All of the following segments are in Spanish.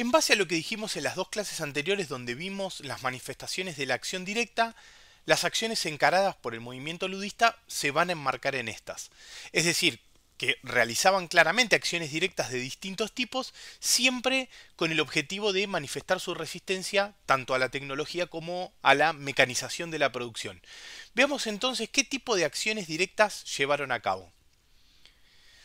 En base a lo que dijimos en las dos clases anteriores donde vimos las manifestaciones de la acción directa, las acciones encaradas por el movimiento ludista se van a enmarcar en estas. Es decir, que realizaban claramente acciones directas de distintos tipos, siempre con el objetivo de manifestar su resistencia tanto a la tecnología como a la mecanización de la producción. Veamos entonces qué tipo de acciones directas llevaron a cabo.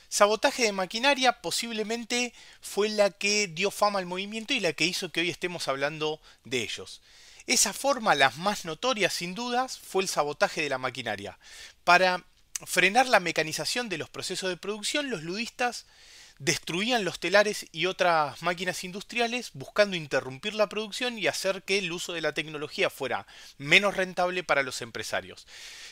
Sabotaje de maquinaria posiblemente fue la que dio fama al movimiento y la que hizo que hoy estemos hablando de ellos. Esa forma, la más notoria sin dudas, fue el sabotaje de la maquinaria. Para frenar la mecanización de los procesos de producción, los ludistas destruían los telares y otras máquinas industriales buscando interrumpir la producción y hacer que el uso de la tecnología fuera menos rentable para los empresarios.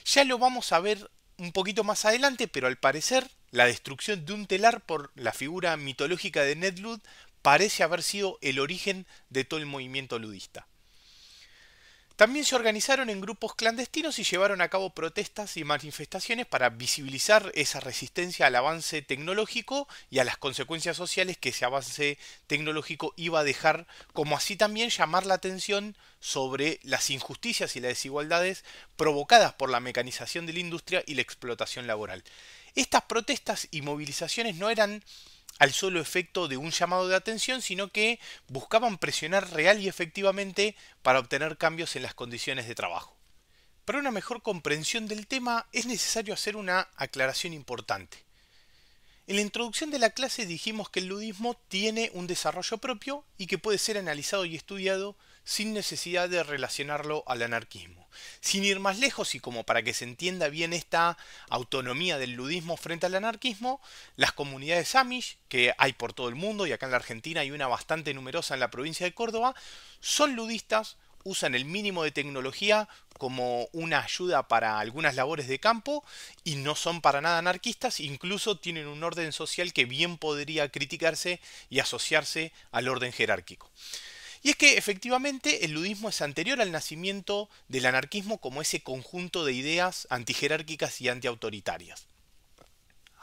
Ya lo vamos a ver un poquito más adelante, pero al parecer la destrucción de un telar por la figura mitológica de Nedlud parece haber sido el origen de todo el movimiento ludista. También se organizaron en grupos clandestinos y llevaron a cabo protestas y manifestaciones para visibilizar esa resistencia al avance tecnológico y a las consecuencias sociales que ese avance tecnológico iba a dejar, como así también llamar la atención sobre las injusticias y las desigualdades provocadas por la mecanización de la industria y la explotación laboral. Estas protestas y movilizaciones no eran al solo efecto de un llamado de atención, sino que buscaban presionar real y efectivamente para obtener cambios en las condiciones de trabajo. Para una mejor comprensión del tema es necesario hacer una aclaración importante. En la introducción de la clase dijimos que el ludismo tiene un desarrollo propio y que puede ser analizado y estudiado sin necesidad de relacionarlo al anarquismo. Sin ir más lejos y como para que se entienda bien esta autonomía del ludismo frente al anarquismo, las comunidades Amish, que hay por todo el mundo y acá en la Argentina hay una bastante numerosa en la provincia de Córdoba, son ludistas usan el mínimo de tecnología como una ayuda para algunas labores de campo y no son para nada anarquistas, incluso tienen un orden social que bien podría criticarse y asociarse al orden jerárquico. Y es que efectivamente el ludismo es anterior al nacimiento del anarquismo como ese conjunto de ideas antijerárquicas y antiautoritarias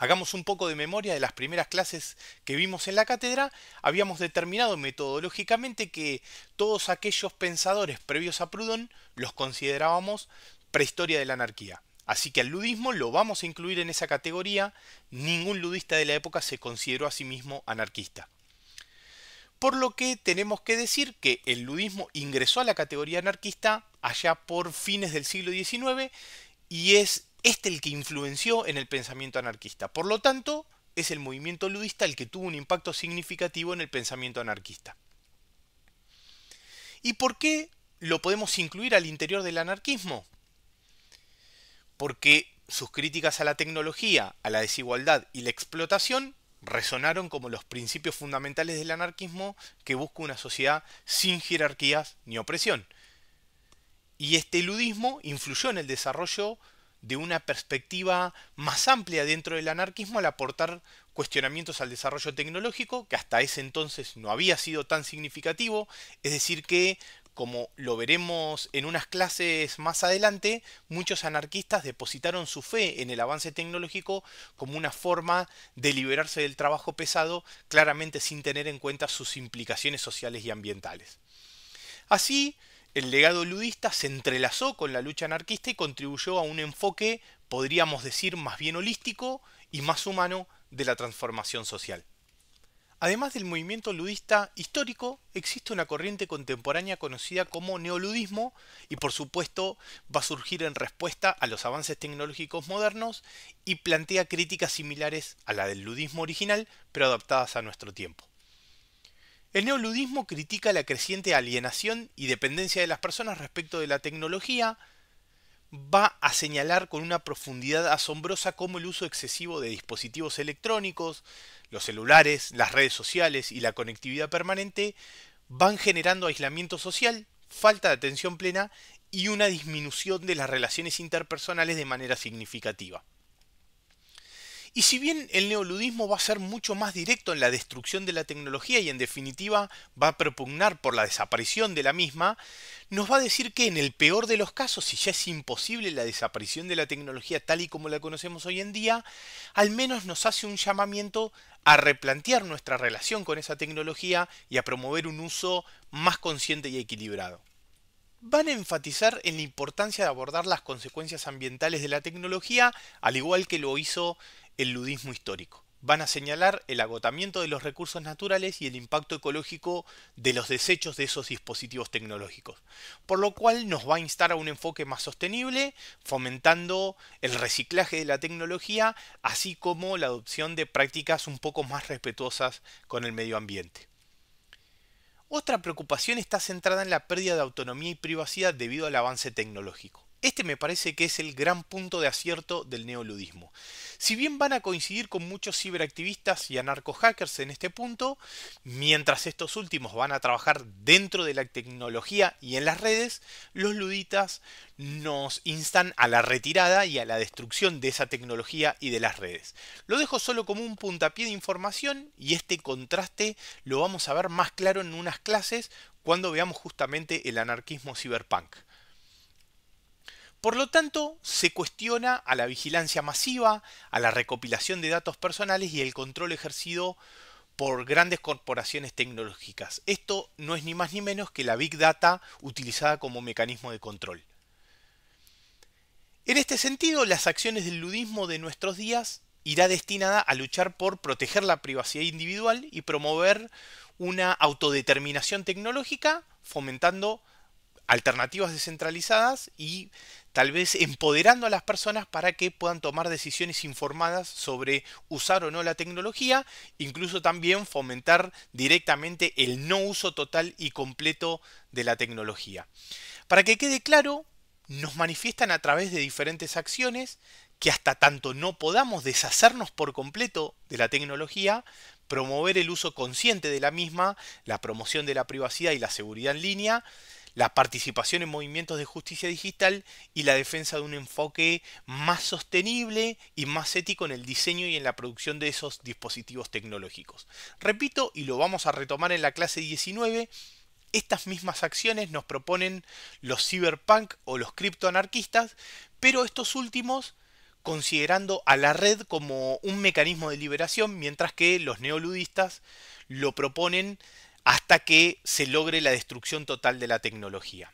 hagamos un poco de memoria de las primeras clases que vimos en la cátedra, habíamos determinado metodológicamente que todos aquellos pensadores previos a Proudhon los considerábamos prehistoria de la anarquía. Así que al ludismo lo vamos a incluir en esa categoría, ningún ludista de la época se consideró a sí mismo anarquista. Por lo que tenemos que decir que el ludismo ingresó a la categoría anarquista allá por fines del siglo XIX y es este el que influenció en el pensamiento anarquista. Por lo tanto, es el movimiento ludista el que tuvo un impacto significativo en el pensamiento anarquista. ¿Y por qué lo podemos incluir al interior del anarquismo? Porque sus críticas a la tecnología, a la desigualdad y la explotación resonaron como los principios fundamentales del anarquismo que busca una sociedad sin jerarquías ni opresión. Y este ludismo influyó en el desarrollo de una perspectiva más amplia dentro del anarquismo al aportar cuestionamientos al desarrollo tecnológico, que hasta ese entonces no había sido tan significativo, es decir que, como lo veremos en unas clases más adelante, muchos anarquistas depositaron su fe en el avance tecnológico como una forma de liberarse del trabajo pesado, claramente sin tener en cuenta sus implicaciones sociales y ambientales. Así, el legado ludista se entrelazó con la lucha anarquista y contribuyó a un enfoque, podríamos decir, más bien holístico y más humano de la transformación social. Además del movimiento ludista histórico, existe una corriente contemporánea conocida como neoludismo y por supuesto va a surgir en respuesta a los avances tecnológicos modernos y plantea críticas similares a la del ludismo original, pero adaptadas a nuestro tiempo. El neoludismo critica la creciente alienación y dependencia de las personas respecto de la tecnología, va a señalar con una profundidad asombrosa cómo el uso excesivo de dispositivos electrónicos, los celulares, las redes sociales y la conectividad permanente van generando aislamiento social, falta de atención plena y una disminución de las relaciones interpersonales de manera significativa. Y si bien el neoludismo va a ser mucho más directo en la destrucción de la tecnología y en definitiva va a propugnar por la desaparición de la misma, nos va a decir que en el peor de los casos, si ya es imposible la desaparición de la tecnología tal y como la conocemos hoy en día, al menos nos hace un llamamiento a replantear nuestra relación con esa tecnología y a promover un uso más consciente y equilibrado van a enfatizar en la importancia de abordar las consecuencias ambientales de la tecnología, al igual que lo hizo el ludismo histórico. Van a señalar el agotamiento de los recursos naturales y el impacto ecológico de los desechos de esos dispositivos tecnológicos. Por lo cual nos va a instar a un enfoque más sostenible, fomentando el reciclaje de la tecnología, así como la adopción de prácticas un poco más respetuosas con el medio ambiente. Otra preocupación está centrada en la pérdida de autonomía y privacidad debido al avance tecnológico. Este me parece que es el gran punto de acierto del neoludismo. Si bien van a coincidir con muchos ciberactivistas y anarcohackers en este punto, mientras estos últimos van a trabajar dentro de la tecnología y en las redes, los luditas nos instan a la retirada y a la destrucción de esa tecnología y de las redes. Lo dejo solo como un puntapié de información y este contraste lo vamos a ver más claro en unas clases cuando veamos justamente el anarquismo ciberpunk. Por lo tanto, se cuestiona a la vigilancia masiva, a la recopilación de datos personales y el control ejercido por grandes corporaciones tecnológicas. Esto no es ni más ni menos que la Big Data utilizada como mecanismo de control. En este sentido, las acciones del ludismo de nuestros días irá destinada a luchar por proteger la privacidad individual y promover una autodeterminación tecnológica, fomentando alternativas descentralizadas y tal vez empoderando a las personas para que puedan tomar decisiones informadas sobre usar o no la tecnología, incluso también fomentar directamente el no uso total y completo de la tecnología. Para que quede claro, nos manifiestan a través de diferentes acciones que hasta tanto no podamos deshacernos por completo de la tecnología, promover el uso consciente de la misma, la promoción de la privacidad y la seguridad en línea, la participación en movimientos de justicia digital y la defensa de un enfoque más sostenible y más ético en el diseño y en la producción de esos dispositivos tecnológicos. Repito, y lo vamos a retomar en la clase 19, estas mismas acciones nos proponen los cyberpunk o los criptoanarquistas, pero estos últimos considerando a la red como un mecanismo de liberación, mientras que los neoludistas lo proponen hasta que se logre la destrucción total de la tecnología.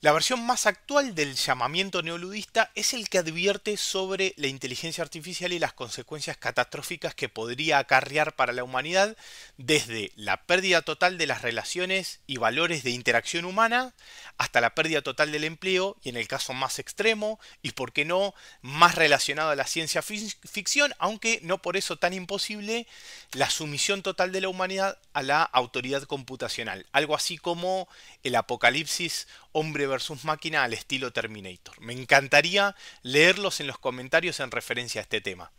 La versión más actual del llamamiento neoludista es el que advierte sobre la inteligencia artificial y las consecuencias catastróficas que podría acarrear para la humanidad desde la pérdida total de las relaciones y valores de interacción humana hasta la pérdida total del empleo y en el caso más extremo y por qué no más relacionado a la ciencia ficción, aunque no por eso tan imposible, la sumisión total de la humanidad a la autoridad computacional, algo así como el apocalipsis hombre versus máquina al estilo Terminator. Me encantaría leerlos en los comentarios en referencia a este tema.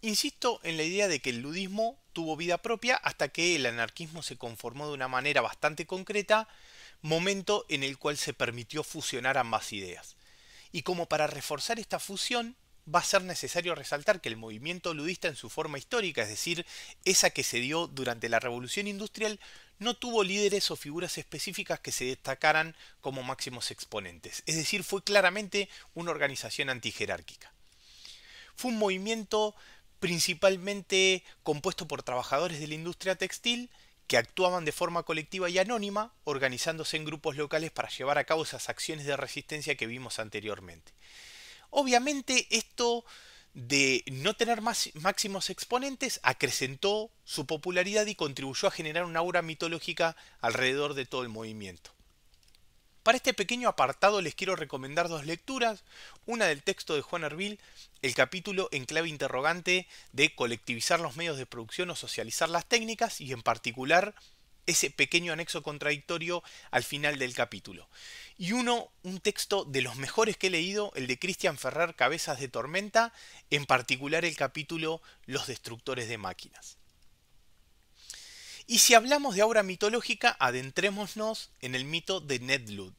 Insisto en la idea de que el ludismo tuvo vida propia hasta que el anarquismo se conformó de una manera bastante concreta, momento en el cual se permitió fusionar ambas ideas. Y como para reforzar esta fusión, va a ser necesario resaltar que el movimiento ludista en su forma histórica, es decir, esa que se dio durante la Revolución Industrial, no tuvo líderes o figuras específicas que se destacaran como máximos exponentes, es decir, fue claramente una organización antijerárquica. Fue un movimiento principalmente compuesto por trabajadores de la industria textil que actuaban de forma colectiva y anónima, organizándose en grupos locales para llevar a cabo esas acciones de resistencia que vimos anteriormente. Obviamente esto de no tener máximos exponentes acrecentó su popularidad y contribuyó a generar una aura mitológica alrededor de todo el movimiento. Para este pequeño apartado les quiero recomendar dos lecturas, una del texto de Juan Hervil, el capítulo en clave interrogante de colectivizar los medios de producción o socializar las técnicas y en particular ese pequeño anexo contradictorio al final del capítulo. Y uno, un texto de los mejores que he leído, el de Cristian Ferrer, Cabezas de Tormenta, en particular el capítulo Los Destructores de Máquinas. Y si hablamos de obra mitológica, adentrémonos en el mito de Ned Ludd.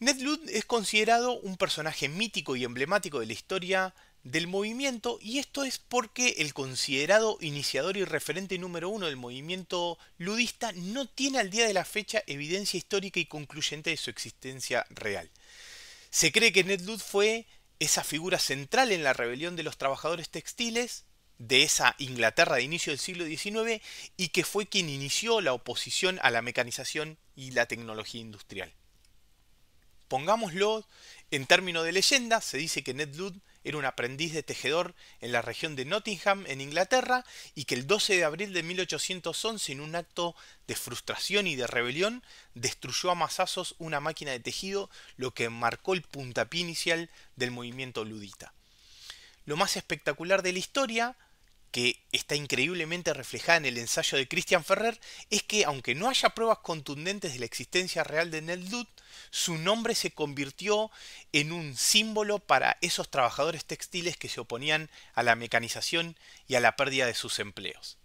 Ned Ludd es considerado un personaje mítico y emblemático de la historia del movimiento y esto es porque el considerado iniciador y referente número uno del movimiento ludista no tiene al día de la fecha evidencia histórica y concluyente de su existencia real. Se cree que Ned Ludd fue esa figura central en la rebelión de los trabajadores textiles de esa Inglaterra de inicio del siglo XIX y que fue quien inició la oposición a la mecanización y la tecnología industrial. Pongámoslo en términos de leyenda, se dice que Ned Ludd era un aprendiz de tejedor en la región de Nottingham, en Inglaterra, y que el 12 de abril de 1811, en un acto de frustración y de rebelión, destruyó a masazos una máquina de tejido, lo que marcó el puntapié inicial del movimiento ludita. Lo más espectacular de la historia que está increíblemente reflejada en el ensayo de Christian Ferrer es que, aunque no haya pruebas contundentes de la existencia real de Ned su nombre se convirtió en un símbolo para esos trabajadores textiles que se oponían a la mecanización y a la pérdida de sus empleos.